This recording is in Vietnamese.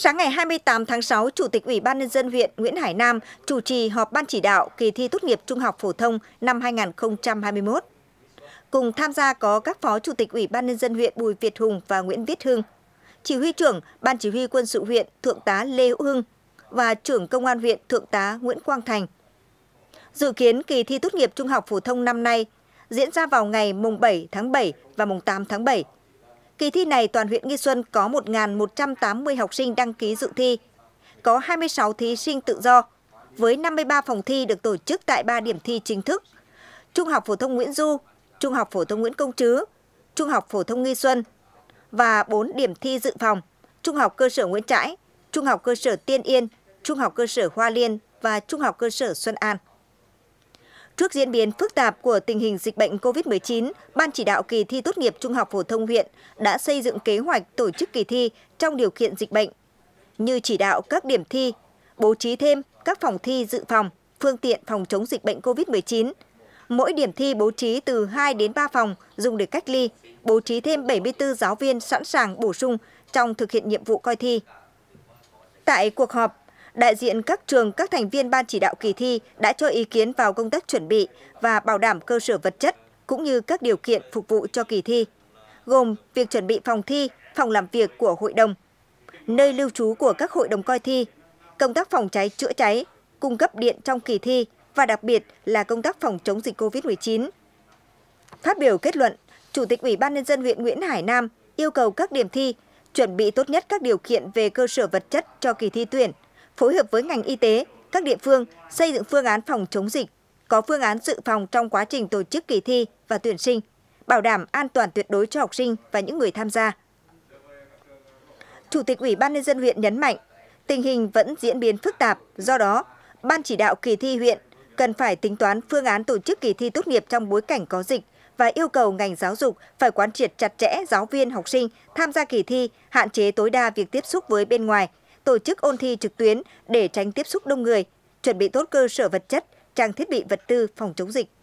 Sáng ngày 28 tháng 6, Chủ tịch Ủy ban Nhân dân huyện Nguyễn Hải Nam chủ trì họp Ban chỉ đạo kỳ thi tốt nghiệp trung học phổ thông năm 2021. Cùng tham gia có các Phó Chủ tịch Ủy ban Nhân dân huyện Bùi Việt Hùng và Nguyễn Viết Hưng, Chỉ huy trưởng Ban Chỉ huy quân sự huyện Thượng tá Lê Hữu Hưng và trưởng Công an huyện Thượng tá Nguyễn Quang Thành. Dự kiến kỳ thi tốt nghiệp trung học phổ thông năm nay diễn ra vào ngày mùng 7 tháng 7 và mùng 8 tháng 7 Kỳ thi này toàn huyện Nghi Xuân có 1.180 học sinh đăng ký dự thi, có 26 thí sinh tự do, với 53 phòng thi được tổ chức tại 3 điểm thi chính thức. Trung học phổ thông Nguyễn Du, Trung học phổ thông Nguyễn Công Trứ, Trung học phổ thông Nghi Xuân và 4 điểm thi dự phòng, Trung học cơ sở Nguyễn Trãi, Trung học cơ sở Tiên Yên, Trung học cơ sở Hoa Liên và Trung học cơ sở Xuân An. Trước diễn biến phức tạp của tình hình dịch bệnh COVID-19, Ban chỉ đạo kỳ thi tốt nghiệp Trung học phổ thông huyện đã xây dựng kế hoạch tổ chức kỳ thi trong điều kiện dịch bệnh, như chỉ đạo các điểm thi, bố trí thêm các phòng thi dự phòng, phương tiện phòng chống dịch bệnh COVID-19. Mỗi điểm thi bố trí từ 2 đến 3 phòng dùng để cách ly, bố trí thêm 74 giáo viên sẵn sàng bổ sung trong thực hiện nhiệm vụ coi thi. Tại cuộc họp, đại diện các trường, các thành viên ban chỉ đạo kỳ thi đã cho ý kiến vào công tác chuẩn bị và bảo đảm cơ sở vật chất cũng như các điều kiện phục vụ cho kỳ thi, gồm việc chuẩn bị phòng thi, phòng làm việc của hội đồng, nơi lưu trú của các hội đồng coi thi, công tác phòng cháy chữa cháy, cung cấp điện trong kỳ thi và đặc biệt là công tác phòng chống dịch COVID-19. Phát biểu kết luận, Chủ tịch Ủy ban nhân dân huyện Nguyễn Hải Nam yêu cầu các điểm thi chuẩn bị tốt nhất các điều kiện về cơ sở vật chất cho kỳ thi tuyển phối hợp với ngành y tế, các địa phương xây dựng phương án phòng chống dịch, có phương án dự phòng trong quá trình tổ chức kỳ thi và tuyển sinh, bảo đảm an toàn tuyệt đối cho học sinh và những người tham gia. Chủ tịch Ủy ban nhân dân huyện nhấn mạnh, tình hình vẫn diễn biến phức tạp, do đó, ban chỉ đạo kỳ thi huyện cần phải tính toán phương án tổ chức kỳ thi tốt nghiệp trong bối cảnh có dịch và yêu cầu ngành giáo dục phải quán triệt chặt chẽ giáo viên học sinh tham gia kỳ thi, hạn chế tối đa việc tiếp xúc với bên ngoài, tổ chức ôn thi trực tuyến để tránh tiếp xúc đông người, chuẩn bị tốt cơ sở vật chất, trang thiết bị vật tư phòng chống dịch.